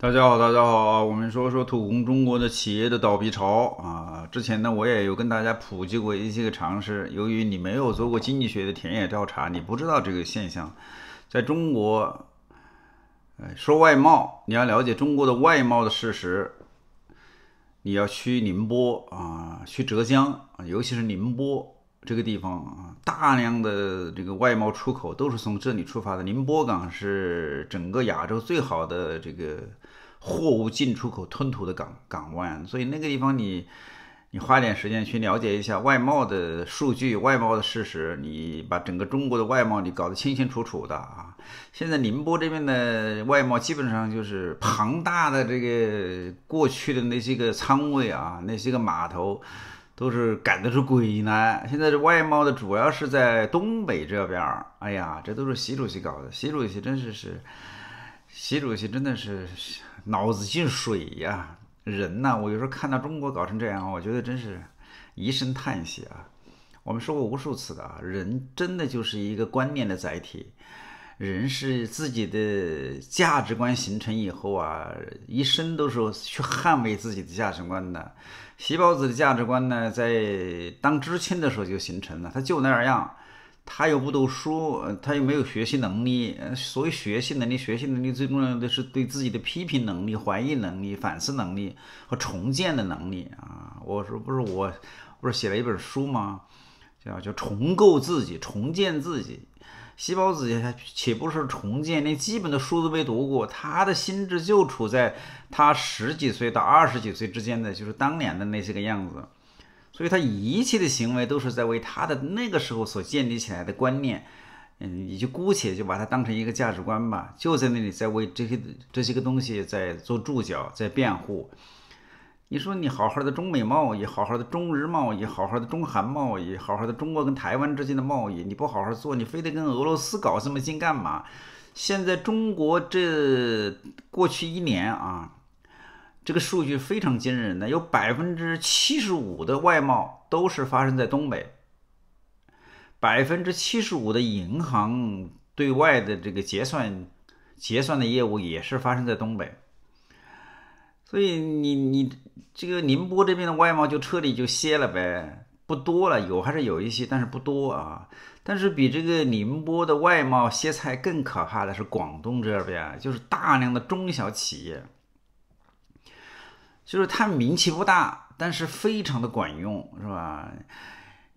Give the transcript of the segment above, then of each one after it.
大家好，大家好啊！我们说说土工中国的企业的倒闭潮啊。之前呢，我也有跟大家普及过一些个常识。由于你没有做过经济学的田野调查，你不知道这个现象。在中国，呃，说外贸，你要了解中国的外贸的事实，你要去宁波啊，去浙江啊，尤其是宁波。这个地方啊，大量的这个外贸出口都是从这里出发的。宁波港是整个亚洲最好的这个货物进出口吞吐的港港湾，所以那个地方你你花点时间去了解一下外贸的数据、外贸的事实，你把整个中国的外贸你搞得清清楚楚的啊。现在宁波这边的外贸基本上就是庞大的这个过去的那些个仓位啊，那些个码头。都是赶得出鬼呢，现在这外贸的，主要是在东北这边儿。哎呀，这都是习主席搞的。习主席真是是，习主席真的是脑子进水呀！人呐，我有时候看到中国搞成这样，我觉得真是一声叹息啊。我们说过无数次的啊，人真的就是一个观念的载体。人是自己的价值观形成以后啊，一生都是去捍卫自己的价值观的。细包子的价值观呢，在当知青的时候就形成了，他就那样，他又不读书，他又没有学习能力，所以学习能力、学习能力最重要的是对自己的批评能力、怀疑能力、反思能力和重建的能力啊！我说不是我，不是写了一本书吗？叫叫重构自己，重建自己。细胞子他岂不是重建连基本的数字没读过？他的心智就处在他十几岁到二十几岁之间的，就是当年的那些个样子。所以他一切的行为都是在为他的那个时候所建立起来的观念，嗯，你就姑且就把它当成一个价值观吧，就在那里在为这些这些个东西在做注脚，在辩护。你说你好好的中美贸易，好好的中日贸易，好好的中韩贸易，好好的中国跟台湾之间的贸易，你不好好做，你非得跟俄罗斯搞这么近干嘛？现在中国这过去一年啊，这个数据非常惊人的，有百分之七十五的外贸都是发生在东北，百分之七十五的银行对外的这个结算，结算的业务也是发生在东北。所以你你这个宁波这边的外贸就彻底就歇了呗，不多了，有还是有一些，但是不多啊。但是比这个宁波的外贸歇菜更可怕的是广东这边，就是大量的中小企业，就是它名气不大，但是非常的管用，是吧？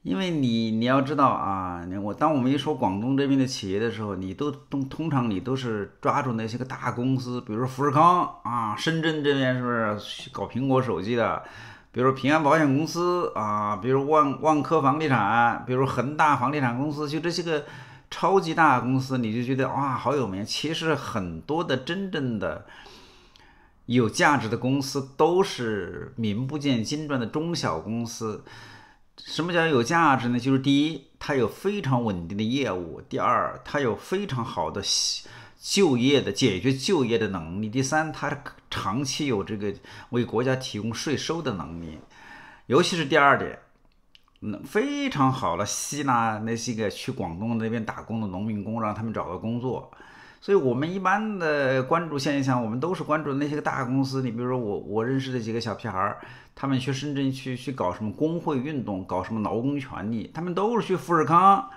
因为你你要知道啊，我当我们一说广东这边的企业的时候，你都通通常你都是抓住那些个大公司，比如说富士康啊，深圳这边是不是搞苹果手机的？比如平安保险公司啊，比如万万科房地产，比如恒大房地产公司，就这些个超级大公司，你就觉得哇好有名。其实很多的真正的有价值的公司都是名不见经传的中小公司。什么叫有价值呢？就是第一，它有非常稳定的业务；第二，它有非常好的就业的解决就业的能力；第三，它长期有这个为国家提供税收的能力，尤其是第二点，嗯，非常好的吸纳那些个去广东那边打工的农民工，让他们找到工作。所以我们一般的关注现象，我们都是关注那些个大公司。你比如说我，我认识的几个小屁孩儿，他们去深圳去去搞什么工会运动，搞什么劳工权利，他们都是去富士康，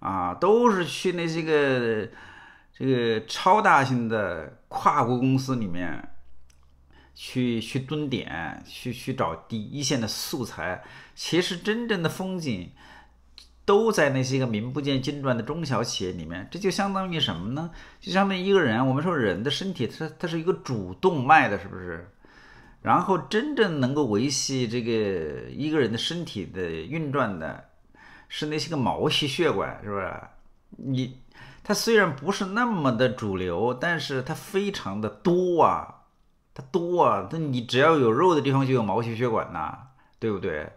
啊，都是去那些个这个超大型的跨国公司里面，去去蹲点，去去找第一线的素材。其实真正的风景。都在那些个名不见经传的中小企业里面，这就相当于什么呢？就相当于一个人，我们说人的身体，它它是一个主动脉的，是不是？然后真正能够维系这个一个人的身体的运转的，是那些个毛细血管，是不是？你它虽然不是那么的主流，但是它非常的多啊，它多啊，它你只要有肉的地方就有毛细血管呐，对不对？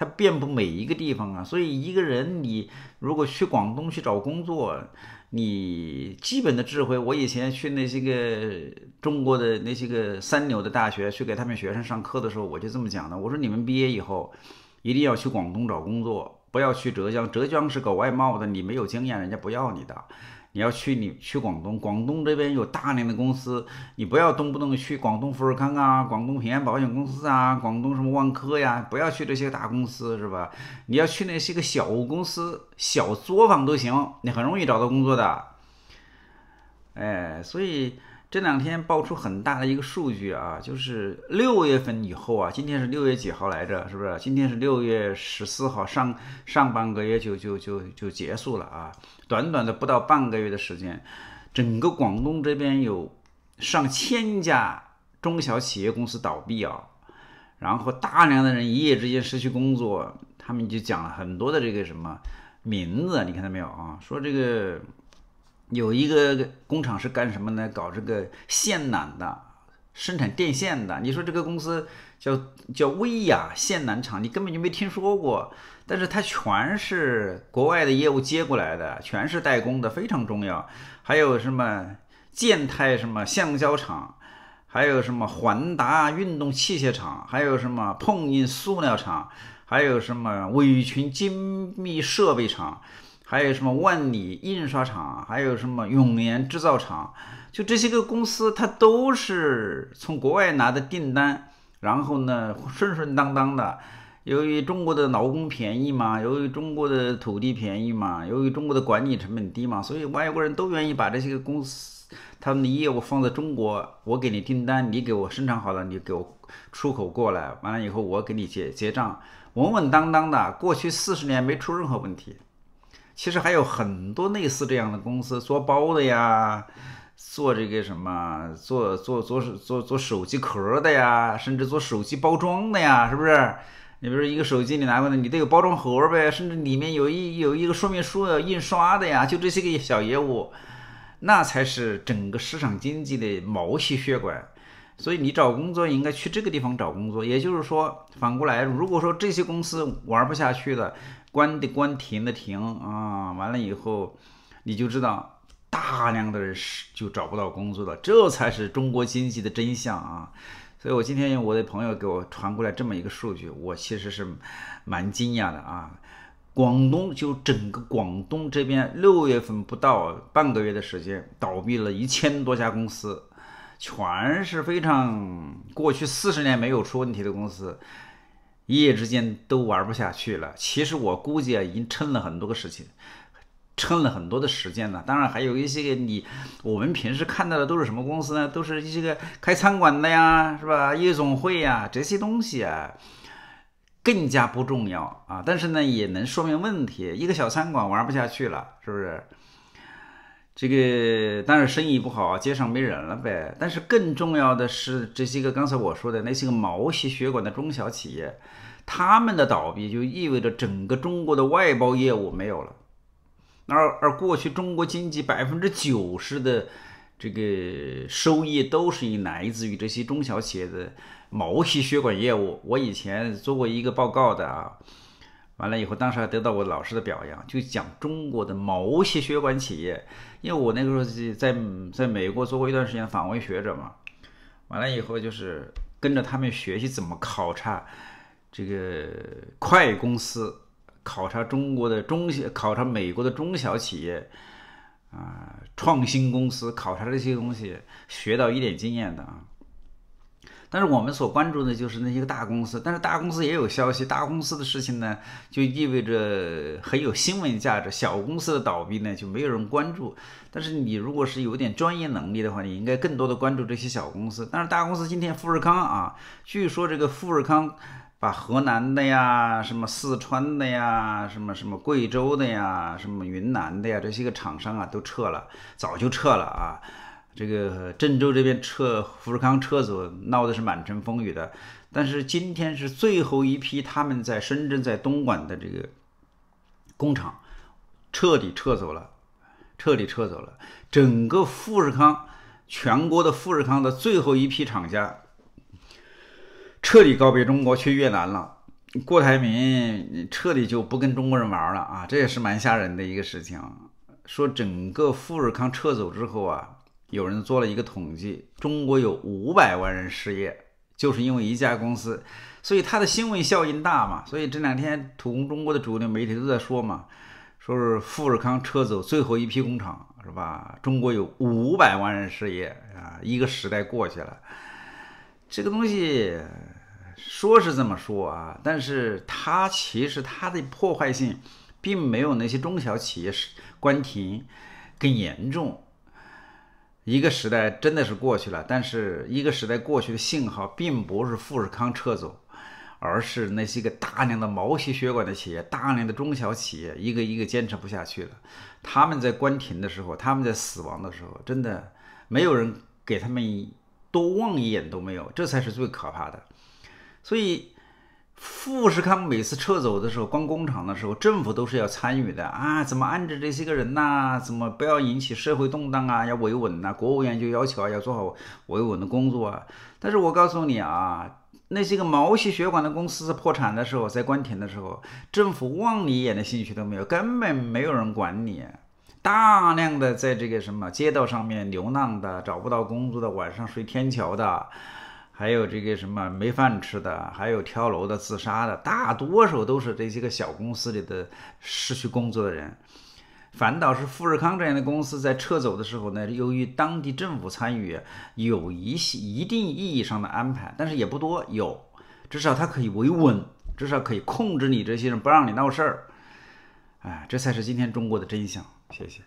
它遍布每一个地方啊，所以一个人你如果去广东去找工作，你基本的智慧，我以前去那些个中国的那些个三流的大学去给他们学生上课的时候，我就这么讲的，我说你们毕业以后一定要去广东找工作，不要去浙江，浙江是搞外贸的，你没有经验，人家不要你的。你要去你去广东，广东这边有大量的公司，你不要动不动去广东富士康啊，广东平安保险公司啊，广东什么万科呀，不要去这些大公司是吧？你要去那些个小公司、小作坊都行，你很容易找到工作的。哎，所以。这两天爆出很大的一个数据啊，就是六月份以后啊，今天是六月几号来着？是不是？今天是六月十四号，上上半个月就就就就结束了啊！短短的不到半个月的时间，整个广东这边有上千家中小企业公司倒闭啊，然后大量的人一夜之间失去工作，他们就讲了很多的这个什么名字，你看到没有啊？说这个。有一个工厂是干什么呢？搞这个线缆的，生产电线的。你说这个公司叫叫威亚线缆厂，你根本就没听说过。但是它全是国外的业务接过来的，全是代工的，非常重要。还有什么建泰什么橡胶厂，还有什么环达运动器械厂，还有什么碰印塑料厂，还有什么伟群精密设备厂。还有什么万里印刷厂，还有什么永源制造厂，就这些个公司，它都是从国外拿的订单，然后呢，顺顺当当的。由于中国的劳工便宜嘛，由于中国的土地便宜嘛，由于中国的管理成本低嘛，所以外国人都愿意把这些个公司他们的业务放在中国。我给你订单，你给我生产好了，你给我出口过来，完了以后我给你结结账，稳稳当当的。过去四十年没出任何问题。其实还有很多类似这样的公司，做包的呀，做这个什么，做做做做做手机壳的呀，甚至做手机包装的呀，是不是？你比如说一个手机你拿过来，你得有包装盒呗，甚至里面有一有一个说明书要印刷的呀，就这些个小业务，那才是整个市场经济的毛细血管。所以你找工作应该去这个地方找工作。也就是说，反过来，如果说这些公司玩不下去的。关的关停的停啊，完了以后，你就知道大量的人是就找不到工作了，这才是中国经济的真相啊！所以我今天我的朋友给我传过来这么一个数据，我其实是蛮惊讶的啊。广东就整个广东这边，六月份不到半个月的时间，倒闭了一千多家公司，全是非常过去四十年没有出问题的公司。一夜之间都玩不下去了。其实我估计啊，已经撑了很多个事情，撑了很多的时间了。当然还有一些个你我们平时看到的都是什么公司呢？都是一些个开餐馆的呀，是吧？夜总会呀，这些东西啊更加不重要啊。但是呢，也能说明问题。一个小餐馆玩不下去了，是不是？这个当然生意不好，街上没人了呗。但是更重要的是这些个刚才我说的那些个毛细血管的中小企业。他们的倒闭就意味着整个中国的外包业务没有了。而而过去中国经济百分之九十的这个收益都是来自于这些中小企业的毛细血管业务。我以前做过一个报告的啊，完了以后当时还得到我老师的表扬，就讲中国的毛细血管企业，因为我那个时候是在在美国做过一段时间访问学者嘛，完了以后就是跟着他们学习怎么考察。这个快公司考察中国的中小，考察美国的中小企业，啊，创新公司考察这些东西，学到一点经验的啊。但是我们所关注的就是那些大公司，但是大公司也有消息，大公司的事情呢，就意味着很有新闻价值。小公司的倒闭呢，就没有人关注。但是你如果是有点专业能力的话，你应该更多的关注这些小公司。但是大公司今天富士康啊，据说这个富士康。把河南的呀，什么四川的呀，什么什么贵州的呀，什么云南的呀，这些个厂商啊都撤了，早就撤了啊。这个郑州这边撤富士康撤走，闹的是满城风雨的。但是今天是最后一批，他们在深圳、在东莞的这个工厂彻底撤走了，彻底撤走了。整个富士康全国的富士康的最后一批厂家。彻底告别中国去越南了，郭台铭，彻底就不跟中国人玩了啊！这也是蛮吓人的一个事情。说整个富士康撤走之后啊，有人做了一个统计，中国有五百万人失业，就是因为一家公司，所以它的新闻效应大嘛。所以这两天土工中国的主流媒体都在说嘛，说是富士康撤走最后一批工厂是吧？中国有五百万人失业啊！一个时代过去了，这个东西。说是这么说啊，但是它其实它的破坏性，并没有那些中小企业是关停更严重。一个时代真的是过去了，但是一个时代过去的信号，并不是富士康撤走，而是那些个大量的毛细血管的企业，大量的中小企业，一个一个坚持不下去了。他们在关停的时候，他们在死亡的时候，真的没有人给他们多望一眼都没有，这才是最可怕的。所以，富士康每次撤走的时候，关工厂的时候，政府都是要参与的啊，怎么安置这些个人呐？怎么不要引起社会动荡啊？要维稳呐？国务院就要求啊，要做好维稳的工作啊。但是我告诉你啊，那些个毛细血管的公司破产的时候，在关停的时候，政府望你一眼的兴趣都没有，根本没有人管你。大量的在这个什么街道上面流浪的，找不到工作的，晚上睡天桥的。还有这个什么没饭吃的，还有跳楼的、自杀的，大多数都是这些个小公司里的失去工作的人。反倒是富士康这样的公司在撤走的时候呢，由于当地政府参与，有一些一定意义上的安排，但是也不多，有至少它可以维稳，至少可以控制你这些人不让你闹事儿。哎，这才是今天中国的真相。谢谢。